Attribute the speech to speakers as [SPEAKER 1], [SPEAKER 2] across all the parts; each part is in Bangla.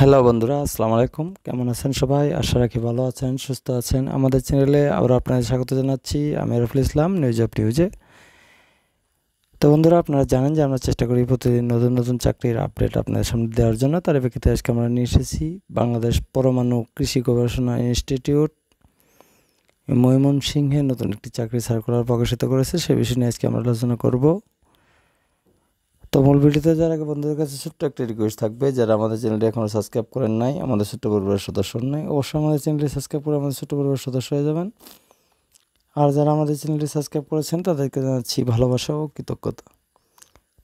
[SPEAKER 1] হ্যালো বন্ধুরা আসসালামু আলাইকুম কেমন আছেন সবাই আশা রাখি ভালো আছেন সুস্থ আছেন আমাদের চ্যানেলে আবার আপনাদের স্বাগত জানাচ্ছি আমি রফুল ইসলাম নিউজ অফ নিউজে তো বন্ধুরা আপনারা জানেন যে আমরা চেষ্টা করি প্রতিদিন নতুন নতুন চাকরির আপডেট আপনাদের সামনে দেওয়ার জন্য তার প্রেক্ষিতে আজকে আমরা নিয়ে এসেছি বাংলাদেশ পরমাণু কৃষি গবেষণা ইনস্টিটিউট ময়মনসিংহে নতুন একটি চাকরি সার্কুলার প্রকাশিত করেছে সে বিষয় নিয়ে আজকে আমরা আলোচনা করবো তো মূল ভিডিওতে যার আগে বন্ধুদের কাছে ছোট্ট একটা রিকোয়েস্ট থাকবে যারা আমাদের চ্যানেলটি এখনও সাবস্ক্রাইব করেন নাই আমাদের ছোট্ট পরিবারের সদস্য নেই অবশ্যই আমাদের চ্যানেলটি সাবস্ক্রাইব করে আমাদের ছোট্ট পরিবারের সদস্য হয়ে যাবেন আর যারা আমাদের চ্যানেলটি সাবস্ক্রাইব করেছেন তাদেরকে জানাচ্ছি ভালোবাসা ও কৃতজ্ঞতা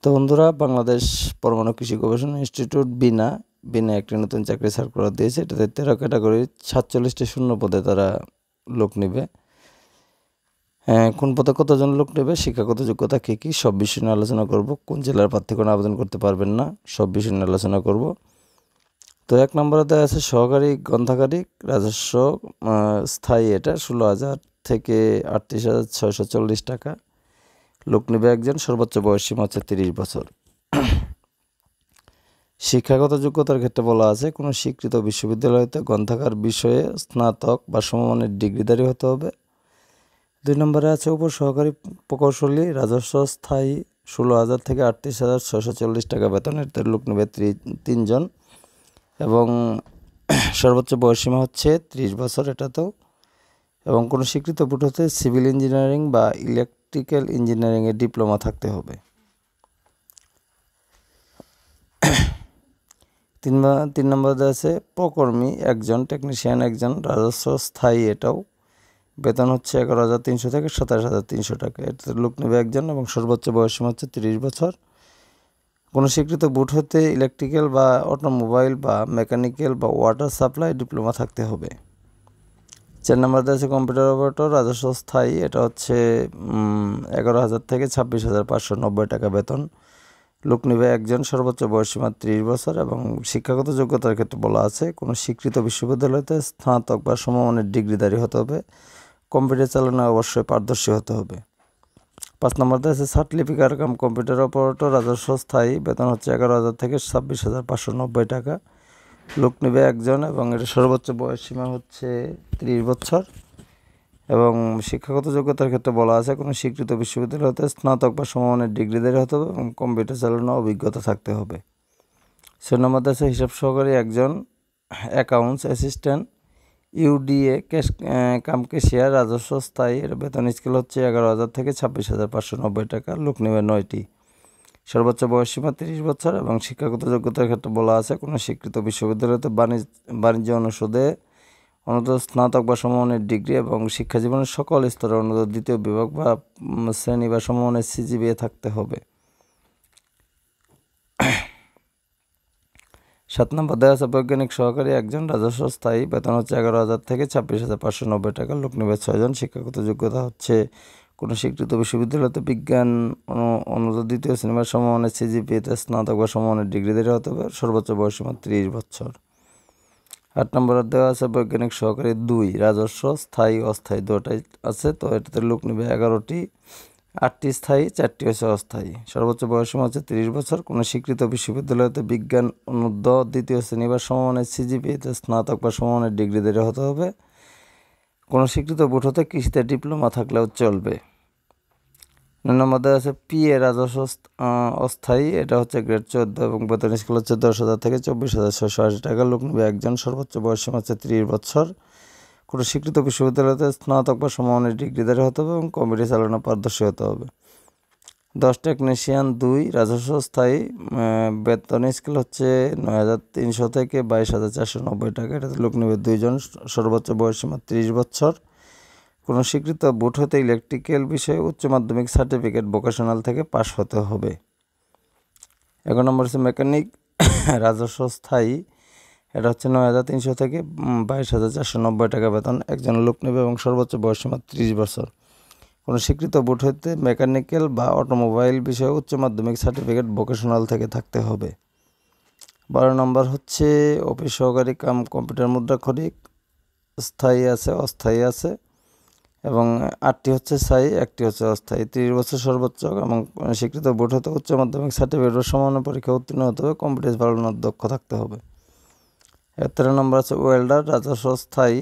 [SPEAKER 1] তো বন্ধুরা বাংলাদেশ পরমাণু কৃষি গবেষণা ইনস্টিটিউট বিনা বিনা একটি নতুন চাকরি সার্কুলার দিয়েছে এটাতে তেরো ক্যাটাগরি সাতচল্লিশটি শূন্য পদে তারা লোক নেবে হ্যাঁ, কোন পদে কতজন লোক নেবে শিক্ষাগত যোগ্যতা কী কী সব বিষয় নিয়ে আলোচনা করব কোন জেলার কোনো আবেদন করতে পারবেন না সব বিষয় নিয়ে আলোচনা করব তো এক নম্বরে দেওয়া আছে সহকারী গ্রন্থাগারিক রাজস্ব স্থায়ী এটা ষোলো হাজার থেকে আটত্রিশ হাজার ছয়শো চল্লিশ টাকা লোক নেবে একজন সর্বোচ্চ বয়স সীমা হচ্ছে তিরিশ বছর শিক্ষাগত যোগ্যতার ক্ষেত্রে বলা আছে কোনো স্বীকৃত বিশ্ববিদ্যালয়তে গ্রন্থাগার বিষয়ে স্নাতক বা সমমানের ডিগ্রিধারী হতে হবে দুই নম্বরে আছে উপর সহকারী প্রকৌশলী রাজস্ব স্থায়ী ষোলো হাজার থেকে আটত্রিশ হাজার ছশো চল্লিশ টাকা বেতনের লোক নেবে তিনজন এবং সর্বোচ্চ বয়সীমা হচ্ছে ত্রিশ বছর এটাতেও এবং কোনো স্বীকৃত বুট হতে সিভিল ইঞ্জিনিয়ারিং বা ইলেকট্রিক্যাল ইঞ্জিনিয়ারিংয়ে ডিপ্লোমা থাকতে হবে তিন তিন নম্বর আছে প্রকর্মী একজন টেকনিশিয়ান একজন রাজস্ব স্থায়ী এটাও বেতন হচ্ছে এগারো হাজার তিনশো থেকে সাতাশ হাজার তিনশো টাকা এটাতে লোক নেবে একজন এবং সর্বোচ্চ বয়সীমা হচ্ছে তিরিশ বছর কোনো স্বীকৃত বুট হতে ইলেকট্রিক্যাল বা অটোমোবাইল বা মেকানিক্যাল বা ওয়াটার সাপ্লাই ডিপ্লোমা থাকতে হবে চার নম্বর আছে কম্পিউটার অপারেটর রাজস্ব স্থায়ী এটা হচ্ছে এগারো হাজার থেকে ছাব্বিশ হাজার পাঁচশো নব্বই টাকা বেতন লোক নেবে একজন সর্বোচ্চ বয়সীমা ত্রিশ বছর এবং শিক্ষাগত যোগ্যতার ক্ষেত্রে বলা আছে কোনো স্বীকৃত বিশ্ববিদ্যালয়তে স্নাতক বা সমমানের ডিগ্রিধারী হতে হবে কম্পিউটার চালানো অবশ্যই পারদর্শী হতে হবে পাঁচ নম্বর আছে সার্টিফিকার কাম কম্পিউটার অপারেটর রাজস্ব স্থায়ী বেতন হচ্ছে এগারো হাজার থেকে ছাব্বিশ হাজার পাঁচশো নব্বই টাকা লোক নেবে একজন এবং এটা সর্বোচ্চ বয়স সীমা হচ্ছে ত্রিশ বছর এবং শিক্ষাগত যোগ্যতার ক্ষেত্রে বলা আছে কোনো স্বীকৃত বিশ্ববিদ্যালয় হতে স্নাতক বা সমমানের ডিগ্রিধারী হতে হবে এবং কম্পিউটার চালানো অভিজ্ঞতা থাকতে হবে ছয় নম্বর আছে হিসাব সহকারী একজন accounts assistant UDA cash cum রাজস্ব স্থায়ী এর বেতন স্কেল হচ্ছে এগারো হাজার থেকে ছাব্বিশ হাজার পাঁচশো নব্বই টাকা লোক নেবে নয়টি সর্বোচ্চ বয়সসীমা তিরিশ বছর এবং শিক্ষাগত যোগ্যতার ক্ষেত্রে বলা আছে কোনো স্বীকৃত বিশ্ববিদ্যালয়তে বাণিজ্য বাণিজ্য অনুষদে অন্তত স্নাতক বা সমমানের ডিগ্রি এবং শিক্ষাজীবনের সকল স্তরে অন্তত দ্বিতীয় বিভাগ বা শ্রেণী বা সমমানের সিজিবিএ থাকতে হবে সাত নম্বর দেওয়া আছে বৈজ্ঞানিক সহকারী একজন রাজস্ব স্থায়ী বেতন হচ্ছে এগারো হাজার থেকে ছাব্বিশ হাজার পাঁচশো নব্বই টাকা লোক নিবে ছয়জন শিক্ষাগত যোগ্যতা হচ্ছে কোনো স্বীকৃত বিশ্ববিদ্যালয়তে বিজ্ঞান অনুদান দ্বিতীয় সিনেমার সমমানের সিজিপিতে e স্নাতক বা সমমানের ডিগ্রিধারী হতে হবে সর্বোচ্চ বয়সীমা ত্রিশ বছর আট নম্বর দেওয়া আছে বৈজ্ঞানিক সহকারী দুই রাজস্ব স্থায়ী অস্থায়ী দুটাই আছে তো এটাতে লোক নিবে এগারোটি আটটি স্থায়ী চারটি হয়েছে অস্থায়ী সর্বোচ্চ বয়সীমা হচ্ছে তিরিশ বছর কোনো স্বীকৃত বিশ্ববিদ্যালয়তে বিজ্ঞান অনুদ্য দ্বিতীয় শ্রেণী বা সমমানের সিজিপিতে স্নাতক বা সমমানের ডিগ্রিধারী হতে হবে কোনো স্বীকৃত বোর্ড হতে কৃষিতে ডিপ্লোমা থাকলেও চলবে নম্বর আছে পি এ রাজস্ব অস্থায়ী এটা হচ্ছে গ্রেড চোদ্দ এবং বেতন স্কুল হচ্ছে দশ হাজার থেকে চব্বিশ হাজার ছশো আশি টাকা লোক নেবে একজন সর্বোচ্চ বয়সীমা হচ্ছে তিরিশ বছর কোনো স্বীকৃত বিশ্ববিদ্যালয়তে স্নাতক বা সমমানের ডিগ্রিধারী হতে হবে এবং কমিটি চালানো পারদর্শী হতে হবে দশ টেকনিশিয়ান দুই রাজস্ব স্থায়ী বেতন স্কেল হচ্ছে নয় হাজার তিনশো থেকে বাইশ হাজার চারশো নব্বই টাকা এটাতে লোক নেবে দুইজন সর্বোচ্চ বয়সীমা ত্রিশ বছর কোনো স্বীকৃত বুট হতে ইলেকট্রিক্যাল বিষয়ে উচ্চ মাধ্যমিক সার্টিফিকেট ভোকেশনাল থেকে পাশ হতে হবে এক নম্বর হচ্ছে মেকানিক রাজস্ব স্থায়ী এটা হচ্ছে নয় হাজার তিনশো থেকে বাইশ হাজার চারশো নব্বই টাকা বেতন একজন লোক নেবে এবং সর্বোচ্চ বয়সসীমা ত্রিশ বছর কোনো স্বীকৃত বোর্ড হইতে মেকানিক্যাল বা অটোমোবাইল বিষয়ে উচ্চ মাধ্যমিক সার্টিফিকেট ভোকেশনাল থেকে থাকতে হবে বারো নম্বর হচ্ছে অফিস সহকারী কাম কম্পিউটার মুদ্রা খরিক স্থায়ী আছে অস্থায়ী আছে এবং আটটি হচ্ছে স্থায়ী একটি হচ্ছে অস্থায়ী ত্রিশ বছর সর্বোচ্চ এবং স্বীকৃত বোর্ড হতে উচ্চ মাধ্যমিক সার্টিফিকেট সমান পরীক্ষা উত্তীর্ণ হতে হবে কম্পিউটার ভালো দক্ষ থাকতে হবে তেরো নম্বর আছে ওয়েল্ডার রাজস্ব স্থায়ী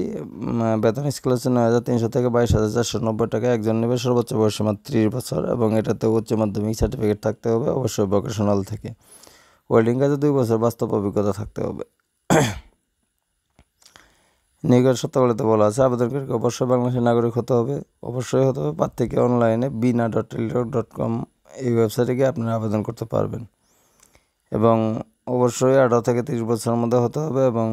[SPEAKER 1] বেতন স্কেল হচ্ছে নয় হাজার তিনশো থেকে বাইশ হাজার চারশো নব্বই টাকা একজন নেবে সর্বোচ্চ বয়সীমা ত্রিশ বছর এবং এটাতে উচ্চ মাধ্যমিক সার্টিফিকেট থাকতে হবে অবশ্যই ভোকেশনাল থেকে ওয়েল্ডিং কাজে দুই বছর বাস্তব অভিজ্ঞতা থাকতে হবে নিগর শর্তাবলীতে বলা আছে আবেদনকারীকে অবশ্যই বাংলাদেশের নাগরিক হতে হবে অবশ্যই হতে হবে প্রার্থীকে অনলাইনে বিনা ডট ডট কম এই ওয়েবসাইটে গিয়ে আপনারা আবেদন করতে পারবেন এবং অবশ্যই আঠারো থেকে তিরিশ বছরের মধ্যে হতে হবে এবং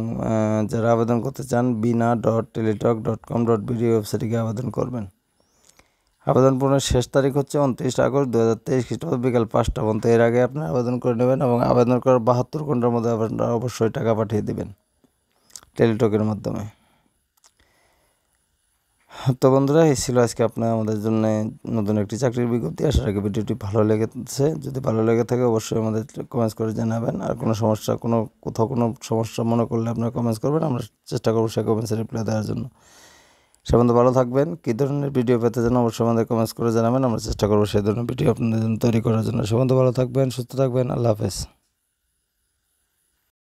[SPEAKER 1] যারা আবেদন করতে চান বিনা dot Teletalk dot com dot BD ওয়েবসাইটে গিয়ে আবেদন করবেন আবেদন পূরণের শেষ তারিখ হচ্ছে উনত্রিশ আগস্ট দু হাজার তেইশ খ্রিস্টাব্দ বিকাল পাঁচটা পর্যন্ত এর আগে আপনারা আবেদন করে নেবেন এবং আবেদন করার বাহাত্তর ঘন্টার মধ্যে আপনারা অবশ্যই টাকা পাঠিয়ে দেবেন টেলিটকের মাধ্যমে তো বন্ধুরা এই ছিল আজকে আপনার আমাদের জন্য নতুন একটি চাকরির বিজ্ঞপ্তি আশা রাখি ভিডিওটি ভালো লেগেছে যদি ভালো লেগে থাকে অবশ্যই আমাদের কমেন্টস করে জানাবেন আর কোনো সমস্যা কোনো কোথাও কোনো সমস্যা মনে করলে আপনারা কমেন্টস করবেন আমরা চেষ্টা করবো সেই কমেন্টসে রিপ্লাই দেওয়ার জন্য সে বন্ধু ভালো থাকবেন কী ধরনের ভিডিও পেতে যেন অবশ্যই আমাদের কমেন্টস করে জানাবেন আমরা চেষ্টা করবো সেই ধরনের ভিডিও আপনাদের জন্য তৈরি করার জন্য সে বন্ধু ভালো থাকবেন সুস্থ থাকবেন আল্লাহ হাফেজ